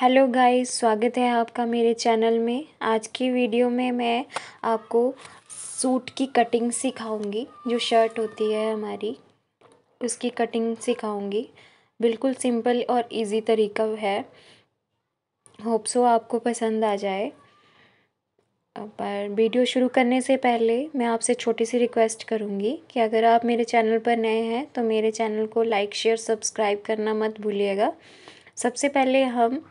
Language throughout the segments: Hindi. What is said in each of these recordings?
हेलो गाइस स्वागत है आपका मेरे चैनल में आज की वीडियो में मैं आपको सूट की कटिंग सिखाऊंगी जो शर्ट होती है हमारी उसकी कटिंग सिखाऊंगी बिल्कुल सिंपल और इजी तरीका है होप सो आपको पसंद आ जाए पर वीडियो शुरू करने से पहले मैं आपसे छोटी सी रिक्वेस्ट करूंगी कि अगर आप मेरे चैनल पर नए हैं तो मेरे चैनल को लाइक शेयर सब्सक्राइब करना मत भूलिएगा सबसे पहले हम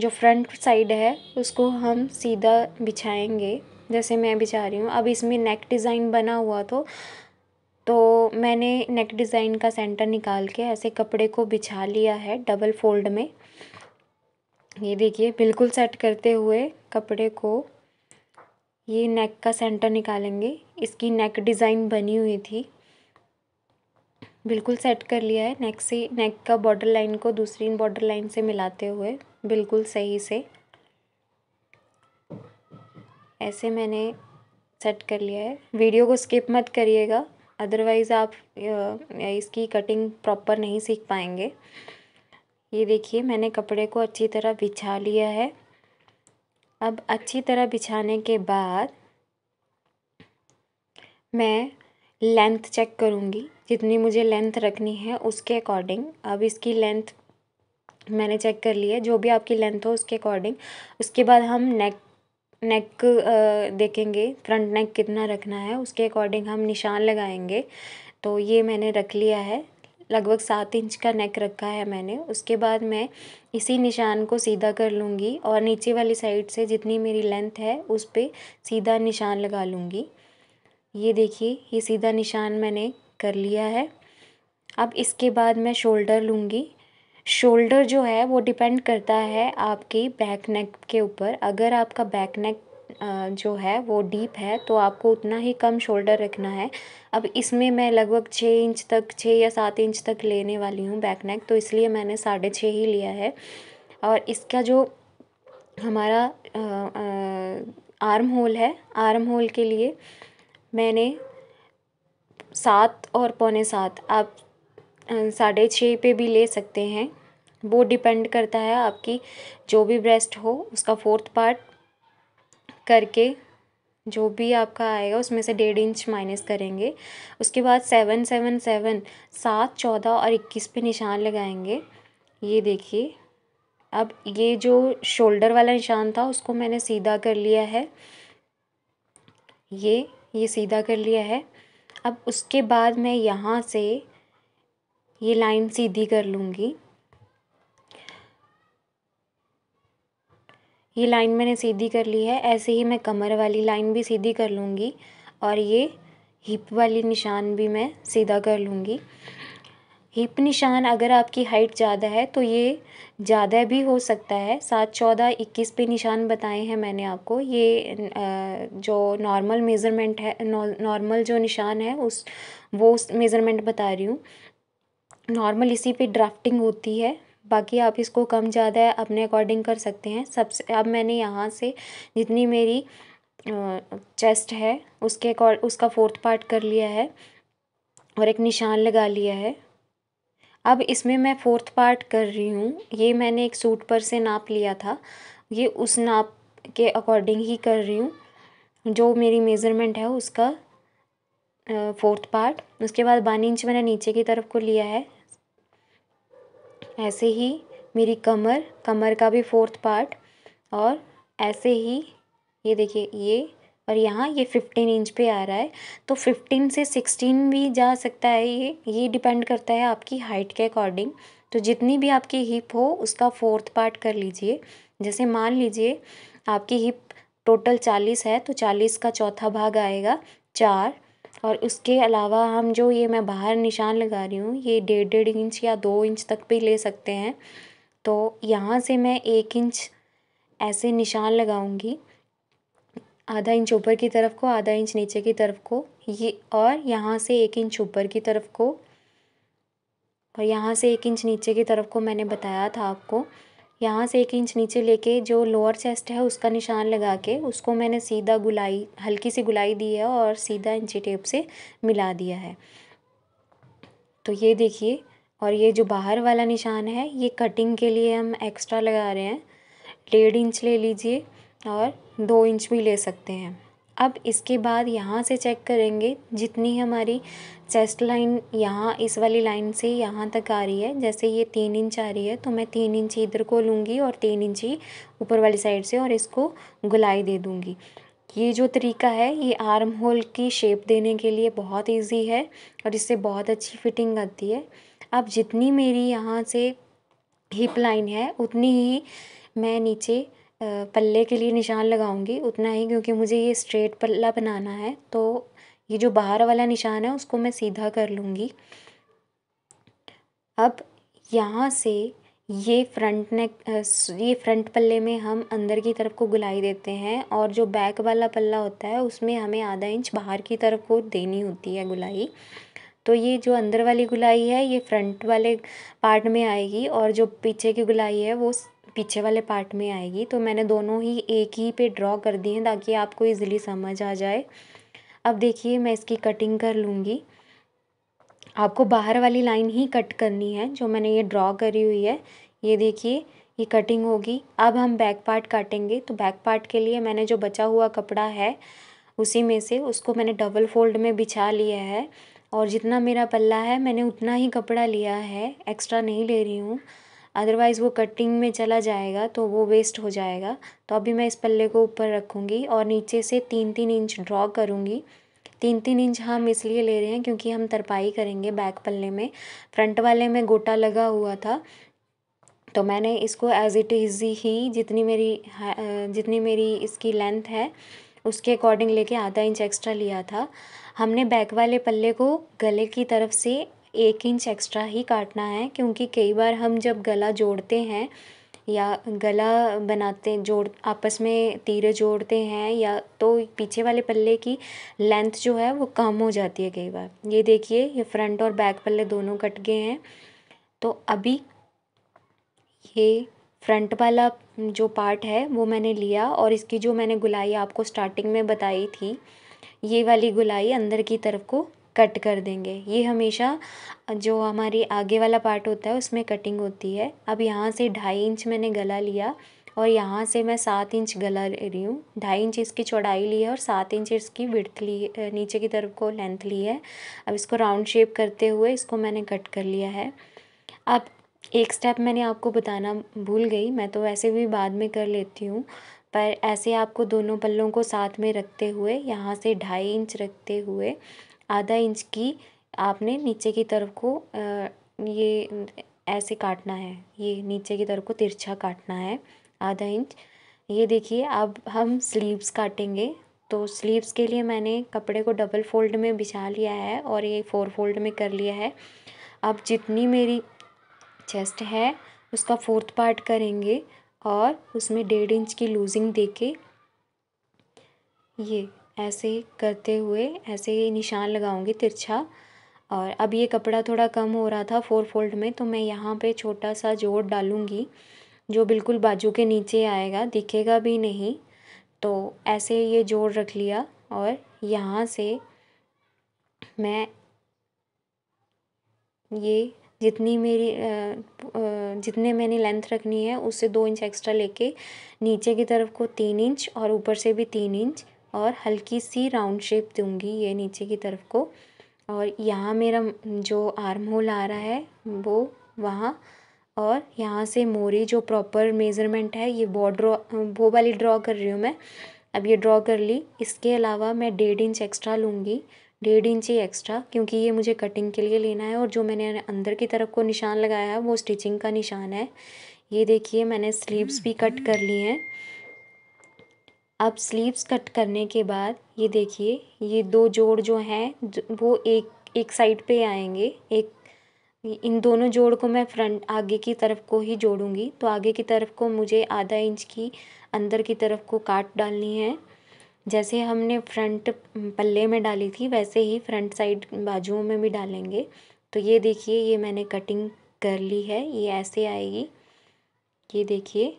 जो फ्रंट साइड है उसको हम सीधा बिछाएंगे जैसे मैं बिछा रही हूँ अब इसमें नेक डिज़ाइन बना हुआ तो तो मैंने नेक डिज़ाइन का सेंटर निकाल के ऐसे कपड़े को बिछा लिया है डबल फोल्ड में ये देखिए बिल्कुल सेट करते हुए कपड़े को ये नेक का सेंटर निकालेंगे इसकी नेक डिज़ाइन बनी हुई थी बिल्कुल सेट कर लिया है नेक से नेक का बॉर्डर लाइन को दूसरी बॉर्डर लाइन से मिलाते हुए बिल्कुल सही से ऐसे मैंने सेट कर लिया है वीडियो को स्किप मत करिएगा अदरवाइज़ आप इसकी कटिंग प्रॉपर नहीं सीख पाएंगे ये देखिए मैंने कपड़े को अच्छी तरह बिछा लिया है अब अच्छी तरह बिछाने के बाद मैं लेंथ चेक करूँगी जितनी मुझे लेंथ रखनी है उसके अकॉर्डिंग अब इसकी लेंथ मैंने चेक कर लिया है जो भी आपकी लेंथ हो उसके अकॉर्डिंग उसके बाद हम नेक नेक देखेंगे फ्रंट नेक कितना रखना है उसके अकॉर्डिंग हम निशान लगाएंगे तो ये मैंने रख लिया है लगभग सात इंच का नेक रखा है मैंने उसके बाद मैं इसी निशान को सीधा कर लूँगी और नीचे वाली साइड से जितनी मेरी लेंथ है उस पर सीधा निशान लगा लूँगी ये देखिए ये सीधा निशान मैंने कर लिया है अब इसके बाद मैं शोल्डर लूँगी शोल्डर जो है वो डिपेंड करता है आपकी बैक नेक के ऊपर अगर आपका बैक नेक जो है वो डीप है तो आपको उतना ही कम शोल्डर रखना है अब इसमें मैं लगभग छः इंच तक छः या सात इंच तक लेने वाली हूँ बैक नेक तो इसलिए मैंने साढ़े छः ही लिया है और इसका जो हमारा आर्म होल है आर्म होल के लिए मैंने सात और पौने सात आप अं, साढ़े छः पे भी ले सकते हैं वो डिपेंड करता है आपकी जो भी ब्रेस्ट हो उसका फ़ोर्थ पार्ट करके जो भी आपका आएगा उसमें से डेढ़ इंच माइनस करेंगे उसके बाद सेवन सेवन सेवन सात चौदह और इक्कीस पे निशान लगाएंगे ये देखिए अब ये जो शोल्डर वाला निशान था उसको मैंने सीधा कर लिया है ये ये सीधा कर लिया है अब उसके बाद मैं यहाँ से ये लाइन सीधी कर लूँगी ये लाइन मैंने सीधी कर ली है ऐसे ही मैं कमर वाली लाइन भी सीधी कर लूँगी और ये हिप वाली निशान भी मैं सीधा कर लूँगी हिप निशान अगर आपकी हाइट ज़्यादा है तो ये ज़्यादा भी हो सकता है सात चौदह इक्कीस पे निशान बताए हैं मैंने आपको ये जो नॉर्मल मेज़रमेंट है नॉर्मल जो निशान है उस वो मेज़रमेंट बता रही हूँ नॉर्मल इसी पे ड्राफ्टिंग होती है बाकी आप इसको कम ज़्यादा अपने अकॉर्डिंग कर सकते हैं सबसे अब मैंने यहाँ से जितनी मेरी चेस्ट है उसके अकॉर्ड उसका फोर्थ पार्ट कर लिया है और एक निशान लगा लिया है अब इसमें मैं फोर्थ पार्ट कर रही हूँ ये मैंने एक सूट पर से नाप लिया था ये उस नाप के अकॉर्डिंग ही कर रही हूँ जो मेरी मेज़रमेंट है उसका फोर्थ पार्ट उसके बाद वन इंच मैंने नीचे की तरफ को लिया है ऐसे ही मेरी कमर कमर का भी फ़ोर्थ पार्ट और ऐसे ही ये देखिए ये और यहाँ ये फ़िफ्टीन इंच पे आ रहा है तो फ़िफ्टीन से सिक्सटीन भी जा सकता है ये ये डिपेंड करता है आपकी हाइट के अकॉर्डिंग तो जितनी भी आपकी हिप हो उसका फोर्थ पार्ट कर लीजिए जैसे मान लीजिए आपकी हिप टोटल चालीस है तो चालीस का चौथा भाग आएगा चार और उसके अलावा हम जो ये मैं बाहर निशान लगा रही हूँ ये डेढ़ डेढ़ इंच या दो इंच तक भी ले सकते हैं तो यहाँ से मैं एक इंच ऐसे निशान लगाऊँगी आधा इंच ऊपर की तरफ को आधा इंच नीचे की तरफ को ये और यहाँ से एक इंच ऊपर की तरफ को और यहाँ से एक इंच नीचे की तरफ को मैंने बताया था आपको यहाँ से एक इंच नीचे लेके जो लोअर चेस्ट है उसका निशान लगा के उसको मैंने सीधा गुलाई हल्की सी गुलाई दी है और सीधा इंची टेप से मिला दिया है तो ये देखिए और ये जो बाहर वाला निशान है ये कटिंग के लिए हम एक्स्ट्रा लगा रहे हैं डेढ़ इंच ले लीजिए और दो इंच भी ले सकते हैं अब इसके बाद यहाँ से चेक करेंगे जितनी हमारी चेस्ट लाइन यहाँ इस वाली लाइन से यहाँ तक आ रही है जैसे ये तीन इंच आ रही है तो मैं तीन इंच इधर को लूँगी और तीन इंच ही ऊपर वाली साइड से और इसको गुलाई दे दूँगी ये जो तरीका है ये आर्म होल की शेप देने के लिए बहुत इजी है और इससे बहुत अच्छी फिटिंग आती है अब जितनी मेरी यहाँ से हिप लाइन है उतनी ही मैं नीचे पल्ले के लिए निशान लगाऊँगी उतना ही क्योंकि मुझे ये स्ट्रेट पल्ला बनाना है तो ये जो बाहर वाला निशान है उसको मैं सीधा कर लूँगी अब यहाँ से ये फ्रंट नेक ये फ्रंट पल्ले में हम अंदर की तरफ को गुलाई देते हैं और जो बैक वाला पल्ला होता है उसमें हमें आधा इंच बाहर की तरफ को देनी होती है गुलाई तो ये जो अंदर वाली गुलाई है ये फ्रंट वाले पार्ट में आएगी और जो पीछे की गुलाई है वो पीछे वाले पार्ट में आएगी तो मैंने दोनों ही एक ही पे ड्रॉ कर दी हैं ताकि आपको इजीली समझ आ जाए अब देखिए मैं इसकी कटिंग कर लूँगी आपको बाहर वाली लाइन ही कट करनी है जो मैंने ये ड्रॉ करी हुई है ये देखिए ये कटिंग होगी अब हम बैक पार्ट काटेंगे तो बैक पार्ट के लिए मैंने जो बचा हुआ कपड़ा है उसी में से उसको मैंने डबल फोल्ड में बिछा लिया है और जितना मेरा पल्ला है मैंने उतना ही कपड़ा लिया है एक्स्ट्रा नहीं ले रही हूँ अदरवाइज़ वो कटिंग में चला जाएगा तो वो वेस्ट हो जाएगा तो अभी मैं इस पल्ले को ऊपर रखूँगी और नीचे से तीन तीन इंच ड्रॉ करूँगी तीन तीन इंच हम इसलिए ले रहे हैं क्योंकि हम तरपाई करेंगे बैक पल्ले में फ्रंट वाले में गोटा लगा हुआ था तो मैंने इसको एज इट इज़ ही जितनी मेरी हाँ, जितनी मेरी इसकी लेंथ है उसके अकॉर्डिंग लेके आधा इंच एक्स्ट्रा लिया था हमने बैक वाले पल्ले को गले की तरफ से एक इंच एक्स्ट्रा ही काटना है क्योंकि कई बार हम जब गला जोड़ते हैं या गला बनाते जोड़ आपस में तीरे जोड़ते हैं या तो पीछे वाले पल्ले की लेंथ जो है वो कम हो जाती है कई बार ये देखिए ये फ्रंट और बैक पल्ले दोनों कट गए हैं तो अभी ये फ्रंट वाला जो पार्ट है वो मैंने लिया और इसकी जो मैंने गुलाई आपको स्टार्टिंग में बताई थी ये वाली गुलाई अंदर की तरफ को कट कर देंगे ये हमेशा जो हमारी आगे वाला पार्ट होता है उसमें कटिंग होती है अब यहाँ से ढाई इंच मैंने गला लिया और यहाँ से मैं सात इंच गला ले रही हूँ ढाई इंच इसकी चौड़ाई ली है और सात इंच इसकी विड़थ ली नीचे की तरफ को लेंथ ली है अब इसको राउंड शेप करते हुए इसको मैंने कट कर लिया है अब एक स्टेप मैंने आपको बताना भूल गई मैं तो वैसे भी बाद में कर लेती हूँ पर ऐसे आपको दोनों पल्लों को साथ में रखते हुए यहाँ से ढाई इंच रखते हुए आधा इंच की आपने नीचे की तरफ को ये ऐसे काटना है ये नीचे की तरफ को तिरछा काटना है आधा इंच ये देखिए अब हम स्लीव्स काटेंगे तो स्लीव्स के लिए मैंने कपड़े को डबल फोल्ड में बिछा लिया है और ये फोर फोल्ड में कर लिया है अब जितनी मेरी चेस्ट है उसका फोर्थ पार्ट करेंगे और उसमें डेढ़ इंच की लूज़िंग दे के ये ऐसे करते हुए ऐसे निशान लगाऊंगी तिरछा और अब ये कपड़ा थोड़ा कम हो रहा था फोर फोल्ड में तो मैं यहाँ पे छोटा सा जोड़ डालूँगी जो बिल्कुल बाजू के नीचे आएगा दिखेगा भी नहीं तो ऐसे ये जोड़ रख लिया और यहाँ से मैं ये जितनी मेरी जितने मैंने लेंथ रखनी है उससे दो इंच एक्स्ट्रा लेके नीचे की तरफ को तीन इंच और ऊपर से भी तीन इंच और हल्की सी राउंड शेप दूंगी ये नीचे की तरफ को और यहाँ मेरा जो आर्म होल आ रहा है वो वहाँ और यहाँ से मोरी जो प्रॉपर मेज़रमेंट है ये वो ड्रॉ वो वाली ड्रॉ कर रही हूँ मैं अब ये ड्रॉ कर ली इसके अलावा मैं डेढ़ इंच एक्स्ट्रा लूँगी डेढ़ इंची एक्स्ट्रा क्योंकि ये मुझे कटिंग के लिए लेना है और जो मैंने अंदर की तरफ को निशान लगाया है वो स्टिचिंग का निशान है ये देखिए मैंने स्लीव्स भी कट hmm. कर ली हैं अब स्लीव्स कट करने के बाद ये देखिए ये दो जोड़ जो हैं वो एक एक साइड पे आएंगे एक इन दोनों जोड़ को मैं फ्रंट आगे की तरफ को ही जोड़ूंगी तो आगे की तरफ को मुझे आधा इंच की अंदर की तरफ को काट डालनी है जैसे हमने फ्रंट पल्ले में डाली थी वैसे ही फ्रंट साइड बाजुओं में भी डालेंगे तो ये देखिए ये मैंने कटिंग कर ली है ये ऐसे आएगी ये देखिए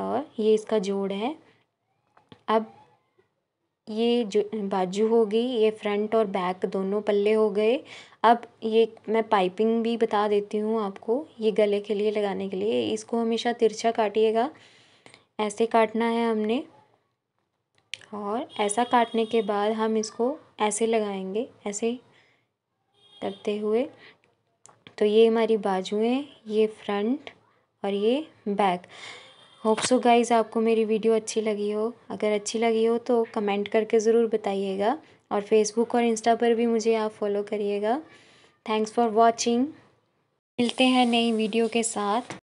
और ये इसका जोड़ है अब ये जो बाजू होगी ये फ्रंट और बैक दोनों पल्ले हो गए अब ये मैं पाइपिंग भी बता देती हूँ आपको ये गले के लिए लगाने के लिए इसको हमेशा तिरछा काटिएगा ऐसे काटना है हमने और ऐसा काटने के बाद हम इसको ऐसे लगाएंगे ऐसे करते हुए तो ये हमारी बाजुएं ये फ्रंट और ये बैक होप सो गाइज़ आपको मेरी वीडियो अच्छी लगी हो अगर अच्छी लगी हो तो कमेंट करके ज़रूर बताइएगा और फेसबुक और इंस्टा पर भी मुझे आप फॉलो करिएगा थैंक्स फॉर वॉचिंग मिलते हैं नई वीडियो के साथ